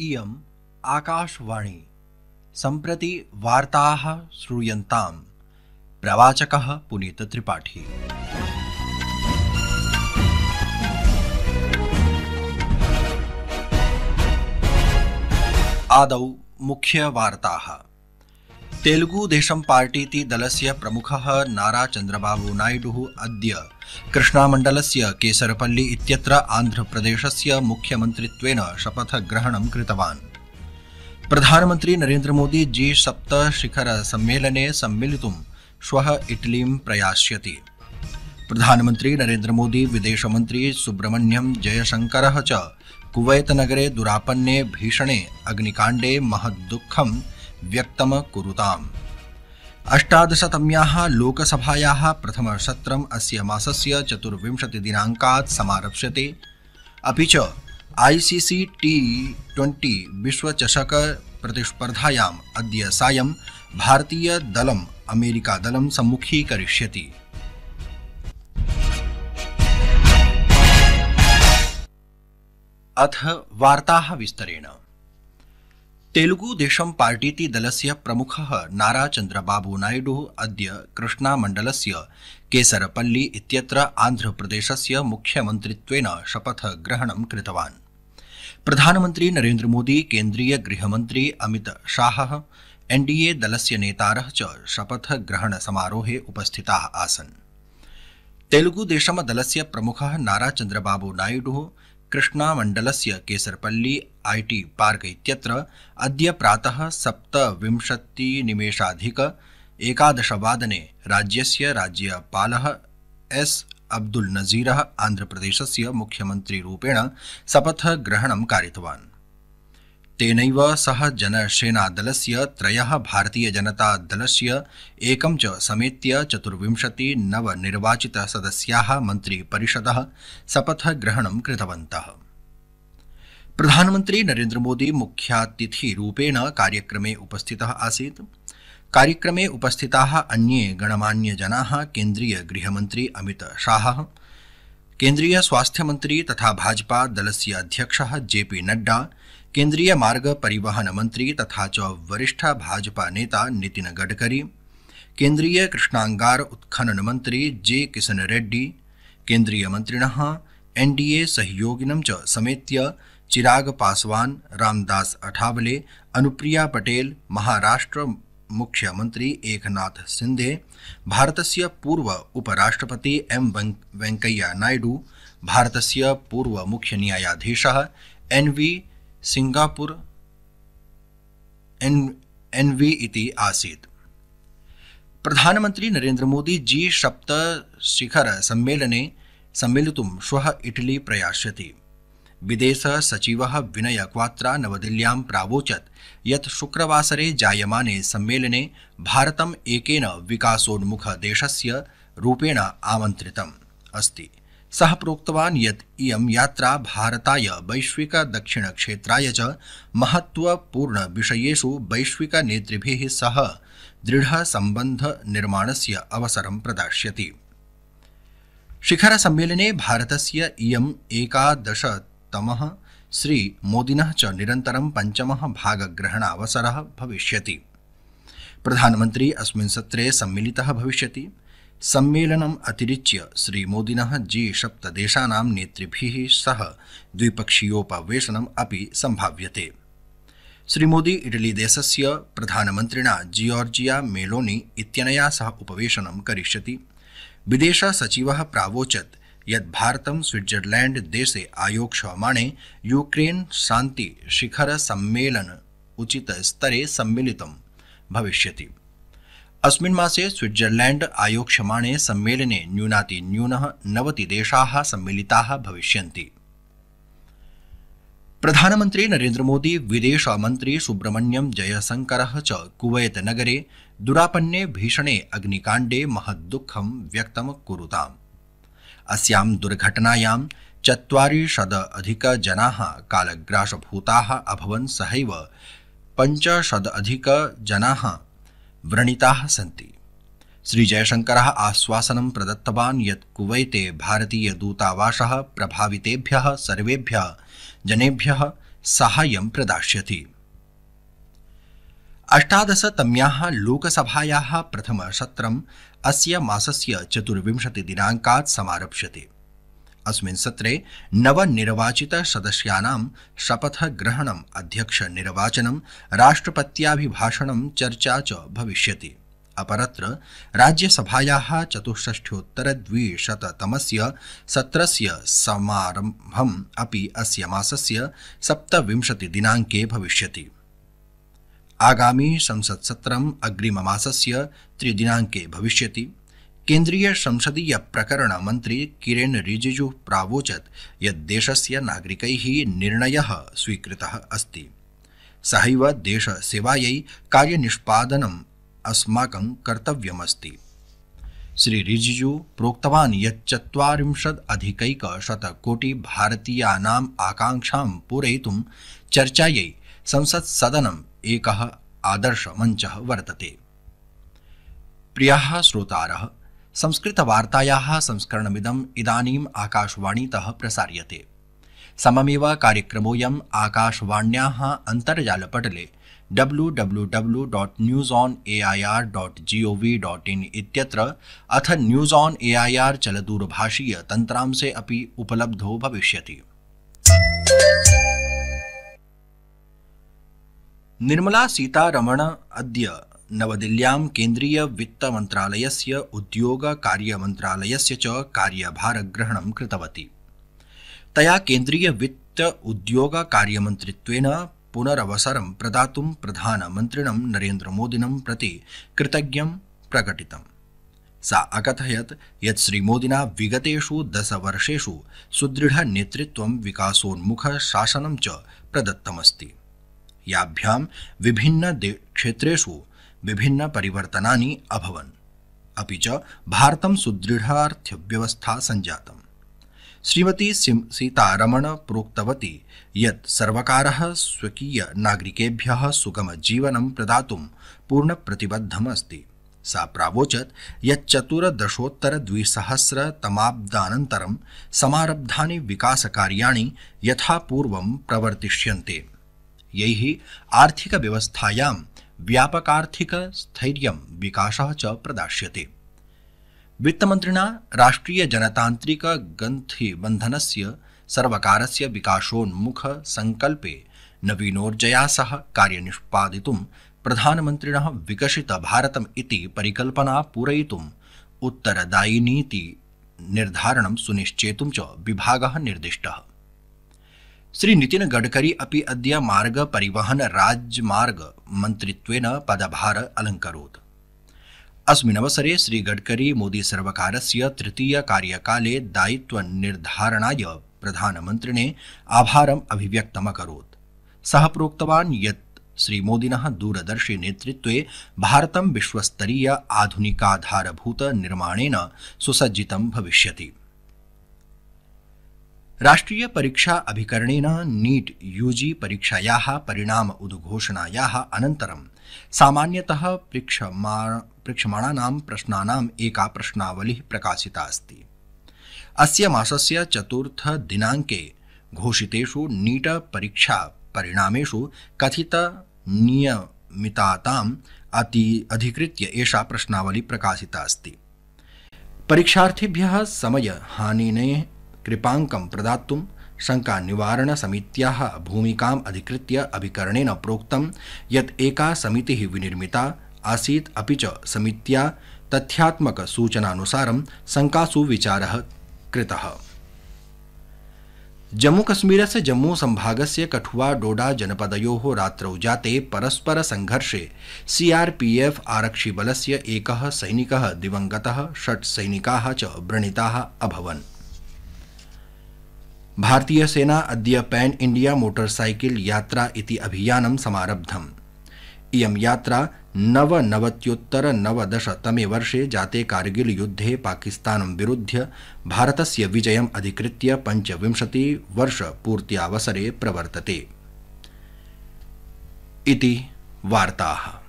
इयम् आकाशवाणी सम्प्रति वार्ताः श्रूयन्ताम् प्रवाचकः त्रिपाठी आदौ मुख्य मुख्यवार्ताः तेलुगुदेशं पार्टीति दलस्य प्रमुखः नाराचन्द्रबाबुनायडुः अद्य से केसरपल्ली आंध्र प्रदेश मुख्यमंत्री शपथ ग्रहण शपथग्रहणं प्रधानमंत्री नरेंद्र मोदी जी सप्त सम्मेलने सम्मिलितुं श्वः इटलीं प्रयास्यति मोदी विदेश मंत्री सुब्रमण्यम जयशंकर च नगरे दुरापन्ने भीषणे अग्निकांडे महद्दुःखं व्यक्तम कुरुताम् अष्टादशतम्याः लोकसभायाः प्रथमसत्रम् अस्य मासस्य चतुर्विंशतिदिनाङ्कात् समारप्स्यते अपि च ऐ सी सी टी ट्वेण्टी विश्वचषकप्रतिस्पर्धायाम् अद्य सायं भारतीयदलम् अमेरिकादलं सम्मुखीकरिष्यति अथ वार्ताः विस्तरेण तेलुगुदेशं पार्टीति दलस्य नारा चंद्रबाबू नायडू अद्य कृष्णामण्डलस्य केसरपल्ली आंध्र प्रदेश मुख्यमंत्री ग्रहण आन्ध्रप्रदेशस्य प्रधानमंत्री नरेन्द्र मोदी केंद्रीय गृहमंत्री अमित शाह एनडीए दलस्य नेतारः आसन शपथग्रहणसमारोहे उपस्थिताः आसन् प्रमुख नारा चंद्रबाबू नायडू कृष्णामण्डलस्य केसरपल्ली ऐ टी पार्क इत्यत्र अद्य प्रातः सप्तविंशतिनिमेषाधिक एकादशवादने राज्यस्य राज्यपालः एस् अब्दुल् नजीरः आन्ध्रप्रदेशस्य मुख्यमन्त्रीरूपेण शपथग्रहणं कारितवान् तेन सह भारतीय जनता दल से सदस्य त्रयः शपथ ग्रहण च प्रधानमंत्री नरेन्द्र मोदी मुख्यातिथिपेण कार्यक्रम उपस्थित आसी कार्यक्रम उपस्थिता अने गणमाजना केन्द्रीय गृहमंत्री अमित शाह केन्द्रीय स्वास्थ्य मंत्री तथा भाजपा से अध्यक्ष जेपी नड्डा केंद्रीय मार्ग परिवहन मंत्री तथा च वरिष्ठ भाजपा नेता नितिन गडकरी केंद्रीय कृष्णांगार उत्खनन मंत्री जे किशन रेड्डी केंद्रीय मंत्रिण एनडीए सहयोगिनं च समेत्य चिराग पासवान रामदास अठावले अनुप्रिया पटेल महाराष्ट्र मुख्यमंत्री एकनाथ सिंधे भारतस्य पूर्व उपराष्ट्रपति एम वेंकैया नायडू भारतस्य पूर्व मुख्य न्यायाधीश एन वी सिंगापुर एन एन वी इति प्रधानमंत्री नरेंद्र मोदी जी सम्मेलने सम्मेलितुं श्वः इटली प्रयास्यति सचिव विनय क्वात्रा नवदिल्ल्यां प्रावोचत् यत् शुक्रवासरे जायमाने सम्मेलने भारतम् एकेन विकासोन्मुखदेशस्य रूपेण आमन्त्रितम् अस्ति सः प्रोक्तवान् यत् इयं यात्रा भारताय वैश्विकदक्षिणक्षेत्राय च महत्त्वपूर्णविषयेषु वैश्विकनेतृभिः सह दृढसम्बन्धनिर्माणस्य अवसरं प्रदास्यति शिखरसम्मेलने भारतस्य इयम् एकादशतमः श्रीमोदिनः च निरन्तरं पञ्चमः भागग्रहणावसरः भविष्यति प्रधानमन्त्री अस्मिन् सत्रे सम्मिलितः भविष्यति सम्मेलनम् अतिरिच्य श्रीमोदिनः जी सप्तदेशानां नेतृभि सह द्विपक्षीयोपवेशनम् अपि इटली देश से प्रधानमंत्री जियोर्जिया मेलोनी इत्यनया सह क्य विदेश सचिव प्रावोचत यत् भारत स्विट्जरलैंड देशे आयोक्षमाणे यूक्रेन शांति शिखर सम्मेलन उचित स्तरे सम्मिलित भविष्यति अस्मिन् मासे स्विट्जर्लैण्ड् आयोक्ष्यमाणे सम्मेलने नवति देशाः सम्मिलिताः भविष्यन्ति मोदी विदेश मंत्री सुब्रमण्यम जयशंकर च नगरे दुरापन्ने भीषणे अग्निकाण्डे महद्दुःखं व्यक्तं कुरुताम् अस्यां दुर्घटनायां जनाः कालग्रासभूताः अभवन् सहैव जनाः व्रणिता व्रणिताः सन्ति श्रीजयशङ्करः आश्वासनं प्रदत्तवान् यत् कुवैते भारतीयदूतावासः प्रभावितेभ्यः सर्वेभ्यः जनेभ्यः साहाय्यं प्रदास्यति अष्टादशतम्याः लोकसभायाः प्रथमसत्रम् अस्य मासस्य चतुर्विंशतिदिनाङ्कात् समारप्स्यते अस्मिन् सत्रे नवनिर्वाचितसदस्यानां अध्यक्ष अध्यक्षनिर्वाचनं राष्ट्रपत्याभिभाषणं चर्चा च भविष्यति अपरत्र राज्यसभायाः चतुष्षष्ठ्योत्तरद्विशततमस्य सत्रस्य समारम्भम् अपि अस्य मासस्य दिनांके भविष्यति आगामी संसत्सत्रम् अग्रिममासस्य त्रिदिनाङ्के भविष्यति केन्द्रीय संसदीय प्रकरण मंत्री किरेन रिजिजु प्रावोचत् यत् देशस्य नागरिकैः निर्णयः स्वीकृतः अस्ति सहैव देशसेवायै कार्यनिष्पादनम् अस्माकं कर्तव्यमस्ति श्री रिजिजु प्रोक्तवान् यत् चत्वारिंशदधिकैकशतकोटिभारतीयानाम् आकाङ्क्षां पूरयितुं चर्चायै संसत्सदनम् एकः आदर्शमञ्चः वर्तते प्रियाः श्रोतारः संस्कृतवार्तायाः संस्करणमिदम् इदानीम् आकाशवाणीतः प्रसार्यते सममेव कार्यक्रमोऽयम् आकाशवाण्याः अन्तर्जालपटले W W W dot news on A I R dot G O V dot in इत्यत्र अथ न्यूस् आन् ए ऐ आर् चलदूरभाषीयतन्त्रांशे अपि उपलब्धो भविष्यति निर्मला सीतारमण अद्य नवदिल्ल्यां केन्द्रीयवित्तमन्त्रालयस्य उद्योगकार्यमन्त्रालयस्य च कार्यभारग्रहणं कृतवती तया केन्द्रीयवित्त उद्योगकार्यमन्त्रित्वेन पुनरवसरं प्रदातुं प्रधानमन्त्रिणं नरेन्द्रमोदिनं प्रति कृतज्ञं प्रकटितम् सा अकथयत् यत् श्रीमोदिना विगतेषु दशवर्षेषु सुदृढनेतृत्वं विकासोन्मुखशासनं च प्रदत्तमस्ति याभ्यां विभिन्नक्षेत्रेषु विभिन्नपरिवर्तनानि अभवन् अपि च भारतं सुदृढार्थव्यवस्था सञ्जातम् श्रीमती सीतारमण प्रोक्तवती यत् सर्वकारः स्वकीयनागरिकेभ्यः सुगमजीवनं प्रदातुं पूर्णप्रतिबद्धम् अस्ति सा प्रावोचत् यत् चतुर्दशोत्तरद्विसहस्रतमाब्दानन्तरं समारब्धानि विकासकार्याणि यथापूर्वं प्रवर्तिष्यन्ते यैः आर्थिकव्यवस्थायां व्यापकार्थिकस्थैर्यं विकासः च प्रदास्यते सर्वकार से विकासोन्मुख विकासोन्मुखसङ्कल्पे नवीनोर्जया सह कार्य कार्यनिष्पादितुं प्रधानमन्त्रिणः विकसितभारतम् इति परिकल्पना पूरयितुम् उत्तरदायिनीति निर्धारणं सुनिश्चेतुं च विभाग निर्दिष्टः श्री नितिन गडकरी अपि अद्य मार्ग परिवहन राज्यमार्ग मन्त्रित्वेन पदभार अलङ्करोत् अस्मिन् अवसरे तृतीय मोदीसर्वकारस्य दायित्व दायित्वनिर्धारणाय प्रधानमन्त्रिणे आभारम् अभिव्यक्तमकरोत् सः प्रोक्तवान् यत् श्रीमोदिनः दूरदर्शिनेतृत्वे भारतं विश्वस्तरीय निर्माण सुसज्जितं भविष्यति राष्ट्रीय परीक्षा अभिकरणेन नीट यूजी परीक्षायाः परिणाम उद्घोषणायाः अनन्तरं सामान्यतः परीक्षमा परीक्षमाणानां प्रश्नानाम् एका प्रश्नावलिः प्रकाशिता अस्ति अस्य मासस्य चतुर्थदिनाङ्के घोषितेषु नीट परीक्षा परिणामेषु कथितनियमिताताम् अति अधिकृत्य एषा प्रश्नावली प्रकाशिता अस्ति परीक्षार्थिभ्यः समयहानिने प्रदा शंका निवारण भूमिकाम् भूमिका अधिकृत प्रोक्तं प्रोक्त ये समिति विनिर्मिता आसीत् अपि च समित्या तथ्यात्मकसूचनानुसारं शङ्कासु विचारः कृतः संभाग से कठुआ डोडा जनपद रात्रौ जाते संघर्षे सीआरपीएफ आरक्षिबलस्य एक सैनिक दिवंगत षट् सैनिकाः च व्रणिता अभवन् भारतीय सेना अद्य पैन इंडिया मोटरसाइकिल यात्रा इति अभियानं समारब्धम इयं यात्रा नवनवत्युत्तर तमे वर्षे जाते कारगिल युद्धे पाकिस्तानं विरुध्य भारतस्य विजयम् अधिकृत्य वर्ष वर्षपूर्त्यावसरे प्रवर्तते इति वार्ताः